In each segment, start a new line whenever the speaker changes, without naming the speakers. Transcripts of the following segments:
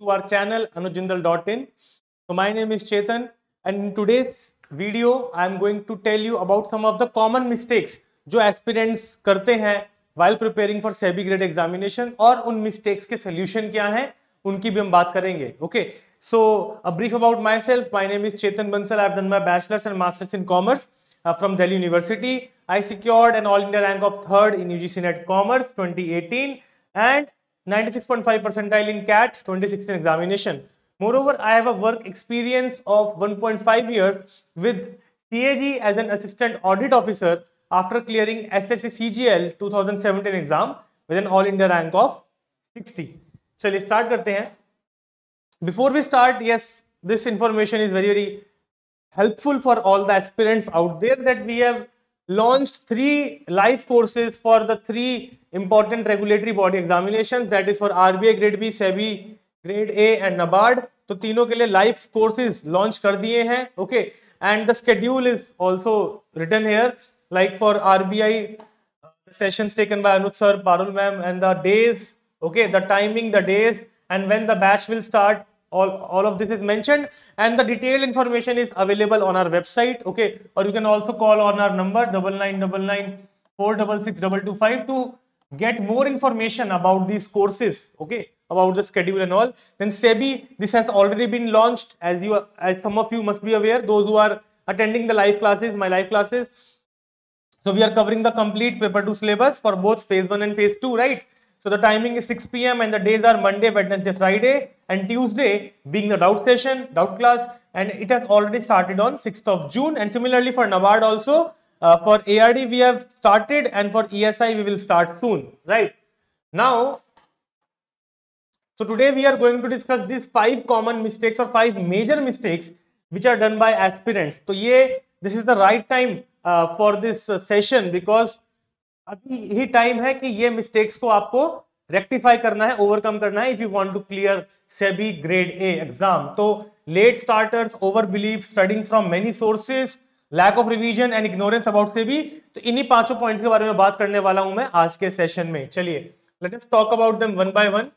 to our channel anujindal.in. So my name is Chetan and in today's video I am going to tell you about some of the common mistakes जो aspirants करते हैं while preparing for SEBI grade examination और उन mistakes के solution क्या हैं उनकी भी हम बात करेंगे okay so a brief about myself my name is Chetan Bansal I done my bachelors and masters in commerce from Delhi University. I secured an All India rank of third in UGC Net Commerce 2018 and 96.5 percentile in CAT 2016 examination. Moreover, I have a work experience of 1.5 years with CAG as an assistant audit officer after clearing SSC CGL 2017 exam with an all India rank of 60. चलिए start करते हैं. Before we start, yes, this information is very very helpful for all the aspirants out there that we have launched three live courses for the three important regulatory body examinations that is for RBI grade B, SEBI grade A and NABARD तो तीनों के लिए live courses launch कर दिए हैं okay and the schedule is also written here like for RBI sessions taken by Anuj sir Parul ma'am and the days okay the timing the days and when the batch will start all, all of this is mentioned and the detailed information is available on our website okay or you can also call on our number double nine double nine four double six double two five to get more information about these courses okay about the schedule and all then sebi this has already been launched as you as some of you must be aware those who are attending the live classes my live classes so we are covering the complete paper 2 syllabus for both phase 1 and phase 2 right so the timing is 6 p.m. and the days are Monday, Wednesday, Friday and Tuesday being the doubt session, doubt class and it has already started on 6th of June and similarly for NABARD also uh, for ARD we have started and for ESI we will start soon, right? Now, so today we are going to discuss these five common mistakes or five major mistakes which are done by aspirants. So ये this is the right time uh, for this uh, session because अभी ही time है कि ये mistakes को आपको rectify करना है overcome करना है if you want to clear SEBI grade A exam तो late starters over belief studying from many sources lack of revision and ignorance about SEBI तो इन्हीं पांचों पॉइंट्स के बारे में बात करने वाला हूं मैं आज के सेशन में चलिए let us talk about them one by one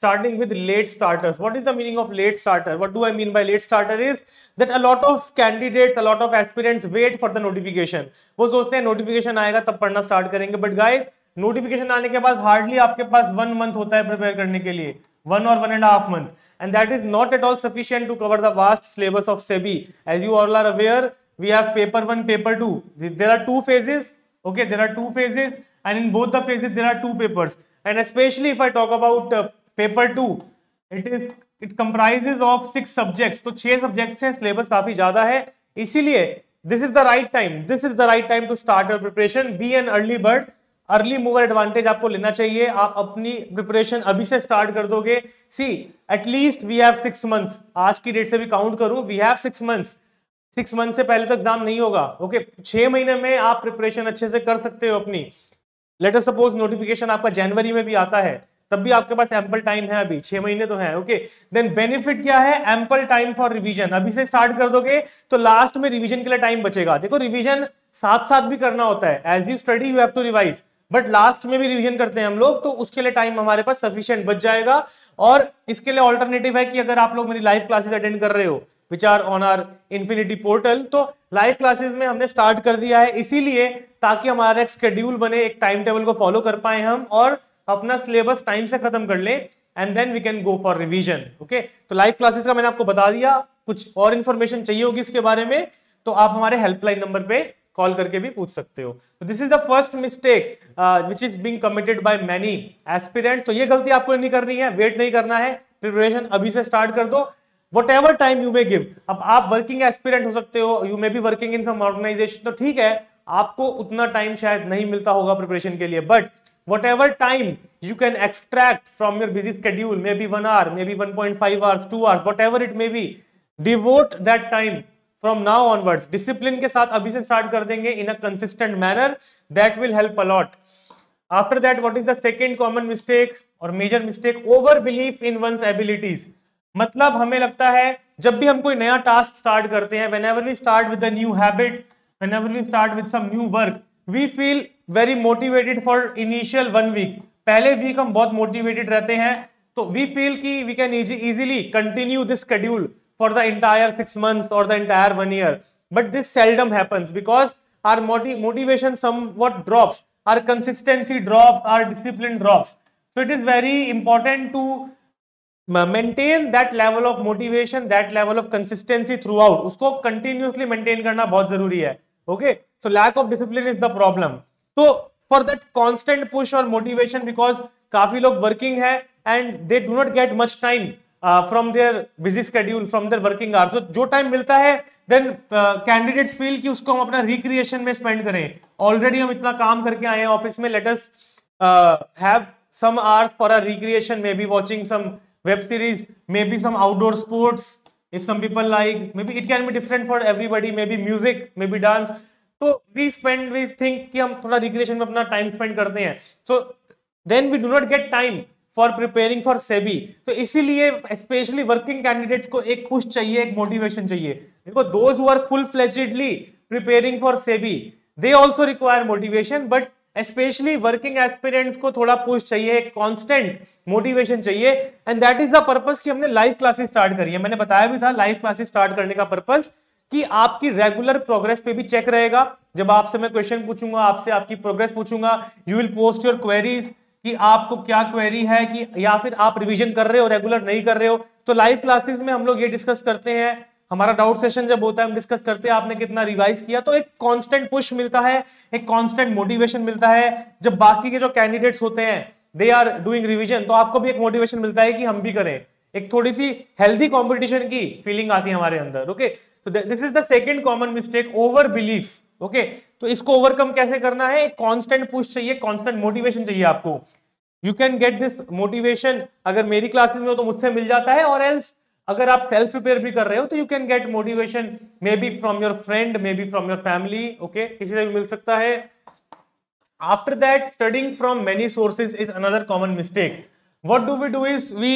starting with late starters what is the meaning of late starter what do i mean by late starter is that a lot of candidates a lot of aspirants wait for the notification वो सोचते हैं notification आएगा तब पढ़ना start करेंगे but guys notification आने के बाद हार्डली आपके पास वन मंथ होता है प्रिपेयर करने के लिए वन और one and half month and that is not at all sufficient to cover the vast syllabus of SEBI as you all are aware we have paper one paper two there are two phases okay there are two phases and in both the phases there are two papers and specially if I talk about paper two it is it comprises of six subjects तो छह subject हैं syllabus काफी ज्यादा है इसीलिए this is the right time this is the right time to start your preparation be an early bird early mover advantage आपको लेना चाहिए आप अपनी प्रिपरेशन अभी से स्टार्ट कर दोगे see at least we have six months आज की डेट से भी काउंट करूं we have six months six month से पहले तो एग्जाम नहीं होगा ओके छह महीने में आप प्रिपरेशन अच्छे से कर सकते हो अपनी लेटर सपोज नोटिफिकेशन आपका जनवरी में भी आता है तब भी आपके पास एम्पल टाइम है अभी छह महीने तो है ओके देन बेनिफिट क्या है एम्पल टाइम फॉर रिविजन अभी से स्टार्ट कर दोगे तो लास्ट में रिविजन के लिए टाइम बचेगा देखो रिविजन साथ साथ भी करना होता है as you study you have to revise but last में भी रिविजन करते हैं हम लोग तो उसके लिए टाइम हमारे पास सफिशियंट बच जाएगा और इसके लिए ऑल्टरनेटिव है कि अगर आप लोग मेरी लाइव क्लासेस अटेंड कर रहे हो which are on our infinity portal तो लाइव क्लासेस में हमने स्टार्ट कर दिया है इसीलिए ताकि हमारा एक स्केड्यूल बने एक टाइम टेबल को फॉलो कर पाए हम और अपना सिलेबस टाइम से खत्म कर लें and then we can go for revision okay तो लाइव क्लासेस का मैंने आपको बता दिया कुछ और इन्फॉर्मेशन चाहिए होगी इसके बारे में तो आप हमारे हेल्पलाइन नंबर पे कॉल करके भी पूछ सकते हो तो this is the first mistake which is being committed by many aspirant तो ये गलती आपको नहीं करनी है वेट नहीं करना है प्रिपरेशन अभी से स्टार्ट कर दो whatever time you may give अब आप वर्किंग एस्पिरेंट हो सकते हो you may be working in some organization तो ठीक है आपको उतना टाइम शायद नहीं मिलता होगा प्रिपरेशन के लिए but whatever time you can extract from your busy schedule may be one hour may be one point five hours two hours whatever it may be devote that time from now onwards discipline के साथ अभी से start कर देंगे in a consistent manner that will help a lot after that what is the second common mistake और major mistake over belief in one's abilities मतलब हमें लगता है जब भी हम कोई नया टास्क स्टार्ट करते हैं whenever we start with new habit whenever we start with some new work we feel very motivated for initial one week पहले वीक हम बहुत मोटिवेटेड रहते हैं तो वी फील की we can easily continue this schedule for the entire six months or the entire one year. But this seldom happens because our motiv motivation somewhat drops, our consistency drops, our discipline drops. So it is very important to maintain that level of motivation that level of consistency throughout usko continuously maintain karna bahut zaruri hai okay so lack of discipline is the problem so for that constant push or motivation because because काफी लोग working है and they do not get much time from their busy schedule from their working hours जो time मिलता है then candidates feel कि उसको हम अपना रिक्रिएशन में स्पेंड करें ऑलरेडी हम इतना काम करके आए हैं ऑफिस में let's have some hours for a recreation may be watching some web series may be some outdoor sports like may be it can be different for everybody may be music may be dance तो we spend we think कि हम थोड़ा recreation में अपना time spend करते हैं so then we do not get time for preparing for SEBI तो इसीलिए स्पेशली वर्किंग कैंडिडेट्स को एक पुश चाहिए एक मोटिवेशन चाहिए देखो those who are full fledgedly preparing for SEBI they also require motivation but specially working experience को थोड़ा पुश चाहिए कांस्टेंट मोटिवेशन चाहिए and that is the purpose कि हमने लाइव क्लासेस स्टार्ट करी है मैंने बताया भी था लाइव क्लासेस स्टार्ट करने का पर्पस कि आपकी रेगुलर प्रोग्रेस पे भी चेक रहेगा जब आपसे मैं क्वेश्चन पूछूंगा आपसे आपकी प्रोग्रेस पूछूंगा you will post your queries कि आपको क्या क्वेरी है कि या फिर आप रिवीजन कर रहे हो रेगुलर नहीं कर रहे हो तो लाइव क्लासेस में हम लोग ये डिस्कस करते हैं हमारा डाउट सेशन जब होता है हम डिस्कस करते हैं आपने कितना रिवाइज किया तो एक कांस्टेंट पुश मिलता है एक कांस्टेंट मोटिवेशन मिलता है जब बाकी के जो कैंडिडेट्स होते हैं दे आर डूइंग रिविजन तो आपको भी एक मोटिवेशन मिलता है कि हम भी करें एक थोड़ी सी हेल्दी कॉम्पिटिशन की फीलिंग आती है हमारे अंदर ओके तो this is the second common mistake over belief okay तो इसको ओवरकम कैसे करना है एक कांस्टेंट पुश चाहिए कांस्टेंट मोटिवेशन चाहिए आपको you can get this motivation अगर मेरी क्लासेस में हो तो मुझसे मिल जाता है और एल्स अगर आप सेल्फ प्रिपेयर भी कर रहे हो तो you can get motivation may be from your friend may be from your family okay किसी से भी मिल सकता है after that studying from many sources is another common mistake what do we do is we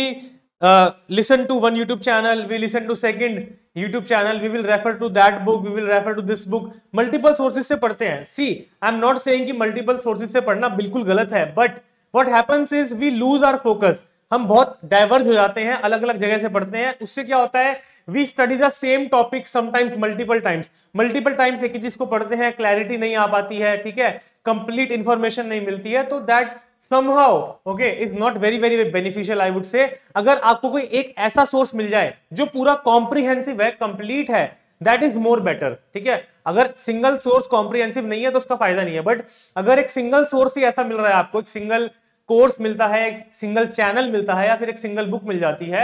listen to one YouTube channel we listen to second YouTube channel, we will refer to that book, we will refer to this book. Multiple sources से पढ़ते हैं. See, I'm not saying कि multiple sources से पढ़ना बिल्कुल गलत है. But what happens is we lose our focus. हम बहुत डाइवर्स हो जाते हैं अलग अलग जगह से पढ़ते हैं उससे क्या होता है we study the same topic sometimes multiple times multiple times एक ही चीज को पढ़ते हैं क्लैरिटी नहीं आ पाती है ठीक है कंप्लीट इन्फॉर्मेशन नहीं मिलती है तो that somehow okay is not very very beneficial I would say अगर आपको कोई एक ऐसा सोर्स मिल जाए जो पूरा comprehensive है कंप्लीट है दैट इज मोर बेटर ठीक है अगर सिंगल सोर्स comprehensive नहीं है तो उसका फायदा नहीं है बट अगर एक सिंगल सोर्स ही ऐसा मिल रहा है आपको एक सिंगल कोर्स मिलता है ek सिंगल चैनल मिलता है या फिर एक सिंगल बुक मिल जाती है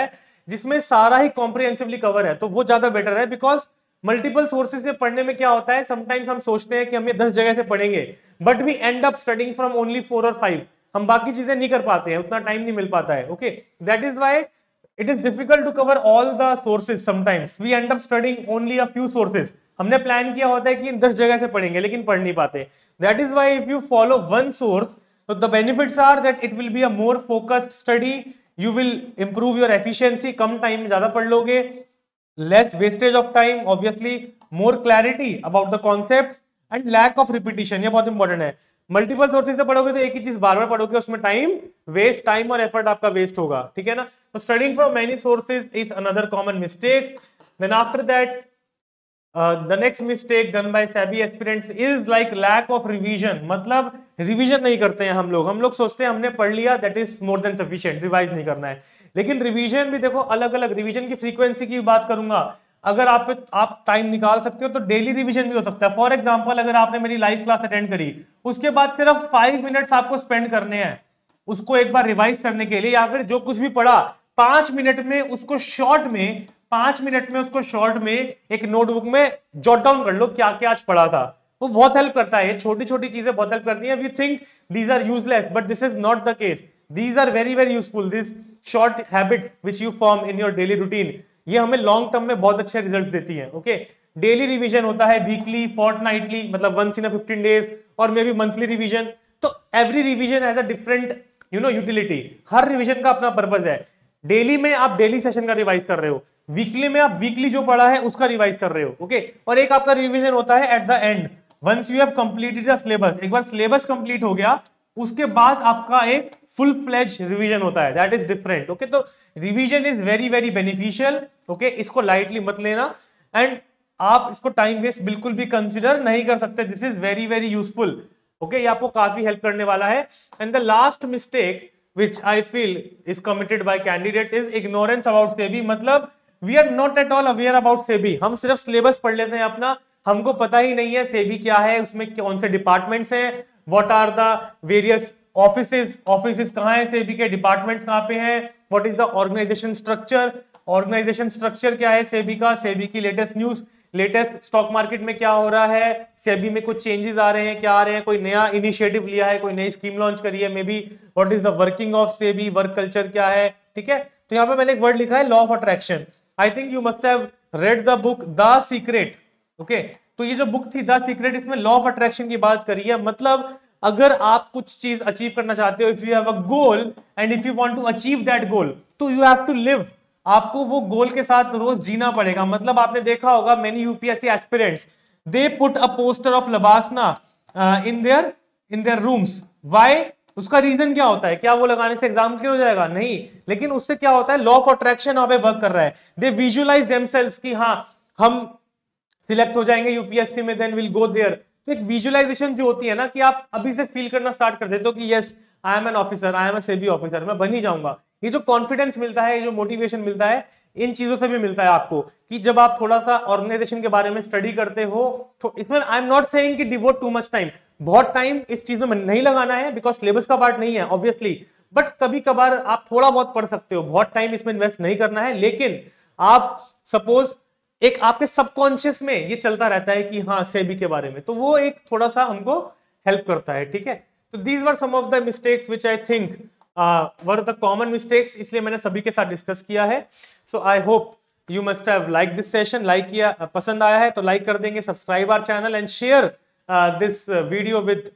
जिसमें सारा ही कॉम्प्रिहेंसिवली कवर है तो wo ज्यादा बेटर है बिकॉज मल्टीपल सोर्सेज में पढ़ने में क्या होता है समटाइम्स हम सोचते हैं कि हम ये दस जगह से पढ़ेंगे but we end up studying from only four और फाइव हम बाकी चीजें नहीं कर पाते हैं उतना टाइम नहीं मिल पाता है okay that is why it is difficult to cover all the sources sometimes we end studying only a few sources हमने प्लान किया होता है कि दस जगह से पढ़ेंगे लेकिन पढ़ नहीं पाते that is why if you follow one source तो the benefits are that it will be a more focused study you will improve your efficiency कम टाइम में ज्यादा पढ़ लोगे less wastage of time obviously more clarity about the concept and lack of repetition ये बहुत important है multiple sources से पढ़ोगे तो एक ही चीज बार बार पढ़ोगे उसमें टाइम वेस्ट टाइम और एफर्ट आपका वेस्ट होगा ठीक है ना तो studying from many sources is another common mistake then after that the next mistake done by SEBI experience is like lack of revision मतलब रिवीजन नहीं करते हैं हम लोग हम लोग सोचते हैं हमने पढ़ लिया that is more than sufficient revise नहीं करना है लेकिन रिवीजन भी देखो अलग अलग रिवीजन की फ्रीक्वेंसी की बात करूंगा अगर आप आप टाइम निकाल सकते हो तो डेली रिवीजन भी हो सकता है फॉर एग्जाम्पल अगर आपने मेरी लाइव क्लास अटेंड करी उसके बाद सिर्फ फाइव मिनट्स आपको स्पेंड करने हैं उसको एक बार रिवाइज करने के लिए या फिर जो कुछ भी पढ़ा पांच मिनट में उसको शॉर्ट में पांच मिनट में उसको शॉर्ट में एक नोटबुक में जॉट डाउन कर लो क्या क्या आज पढ़ा था वो बहुत हेल्प करता है छोटी छोटी चीजें बहुत हेल्प करती है we think these are useless but this is not the case these are very very useful this short habit which you form in your daily routine ये हमें लॉन्ग टर्म में बहुत अच्छे रिजल्ट देती है ओके डेली रिविजन होता है weekly fortnightly मतलब वंस इन फिफ्टीन डेज और मे बी मंथली रिविजन तो every revision has a different you know utility हर रिविजन का अपना पर्पज है डेली में आप डेली सेशन का रिवाइज कर रहे हो वीकली में आप वीकली जो पढ़ा है उसका रिवाइज कर रहे हो ओके okay? और एक आपका रिवीजन होता है at the end once you have completed the syllabus एक बार सिलेबस कंप्लीट हो गया उसके बाद आपका एक फुल फ्लेज रिवीजन होता है दैट इज डिफरेंट ओके तो revision is very very beneficial okay इसको लाइटली मत लेना एंड आप इसको टाइम वेस्ट बिल्कुल भी कंसिडर नहीं कर सकते this is very very useful okay ये आपको काफी हेल्प करने वाला है and the last mistake which I feel is committed by candidate is ignorance about SEBI मतलब we are not at all aware about SEBI हम सिर्फ सिलेबस पढ़ लेते हैं अपना हमको पता ही नहीं है सेबी क्या है उसमें कौन से डिपार्टमेंट्स हैं what are the various office office कहाँ है सेबी के डिपार्टमेंट्स कहाँ पे हैं what is the organisation structure organisation structure क्या है सेबी का सेबी की latest news latest stock market में क्या हो रहा है सेबी में कुछ चेंजेस आ रहे हैं क्या आ रहे हैं कोई नया इनिशिएटिव लिया है कोई नई स्कीम लॉन्च करी है may be what is the working of SEBI work culture क्या है ठीक है तो यहाँ पे मैंने एक वर्ड लिखा है law of attraction I think you must have read the book the secret okay तो ये जो बुक थी द सीक्रेट इसमें लॉ ऑफ अट्रैक्शन की बात करी है मतलब अगर आप कुछ चीज अचीव करना चाहते हो if you have a goal and if you want to achieve that goal तो यू हैव टू लिव आपको वो गोल के साथ रोज जीना पड़ेगा मतलब आपने देखा होगा many UPSC aspirants they put a poster of LBSNAA in their in their rooms why उसका रीजन क्या होता है क्या वो लगाने से एग्जाम क्लियर हो जाएगा नहीं लेकिन उससे क्या होता है लॉ ऑफ अट्रैक्शन वहां पे वर्क कर रहा है दे विजुअलाइज देमसेल्स कि हाँ हम सिलेक्ट हो जाएंगे यूपीएससी में देन विल गो देयर तो एक विजुअलाइजेशन जो होती है ना कि आप अभी से फील करना स्टार्ट कर देते हो कि yes I am an officer I am a SEBI officer मैं बन ही जाऊंगा ये जो कॉन्फिडेंस मिलता है ये जो मोटिवेशन मिलता है इन चीजों से भी मिलता है आपको कि जब आप थोड़ा सा ऑर्गेनाइजेशन के बारे में स्टडी करते हो तो इसमें आई एम नॉट सेइंग कि डिवोट टू मच टाइम बहुत टाइम इस चीज में नहीं लगाना है बिकॉज सिलेबस का पार्ट नहीं है ऑब्वियसली बट कभी कभार आप थोड़ा बहुत पढ़ सकते हो बहुत टाइम इसमें इन्वेस्ट नहीं करना है लेकिन आप सपोज एक आपके सबकॉन्शियस में ये चलता रहता है कि हाँ सेबी के बारे में तो वो एक थोड़ा सा हमको हेल्प करता है ठीक है तो these were some of the mistakes which I think were the common mistakes इसलिए मैंने सभी के साथ डिस्कस किया है so I hope you must have like this session like किया uh, पसंद आया है तो लाइक कर देंगे subscribe our channel and share this video with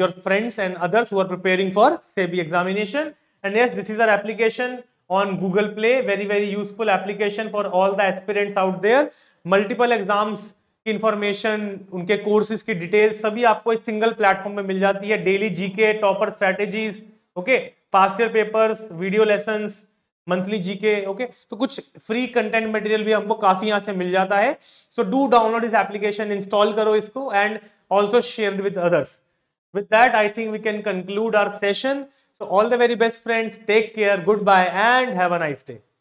your friends and others who are preparing for SEBI examination and yes this is our application on Google Play. Very, very useful application for all the aspirants out there. Multiple exams की information उनके courses की details सभी आपको इस single platform में मिल जाती है daily GK topper strategies okay past year papers video lesson monthly GK okay तो कुछ फ्री कंटेंट मटेरियल भी हमको काफी यहाँ से मिल जाता है सो डू डाउनलोड इस एप्लीकेशन इंस्टॉल करो इसको and also share with others with that I think we can conclude our session So all the very best friends. Take care. Goodbye and have a nice day.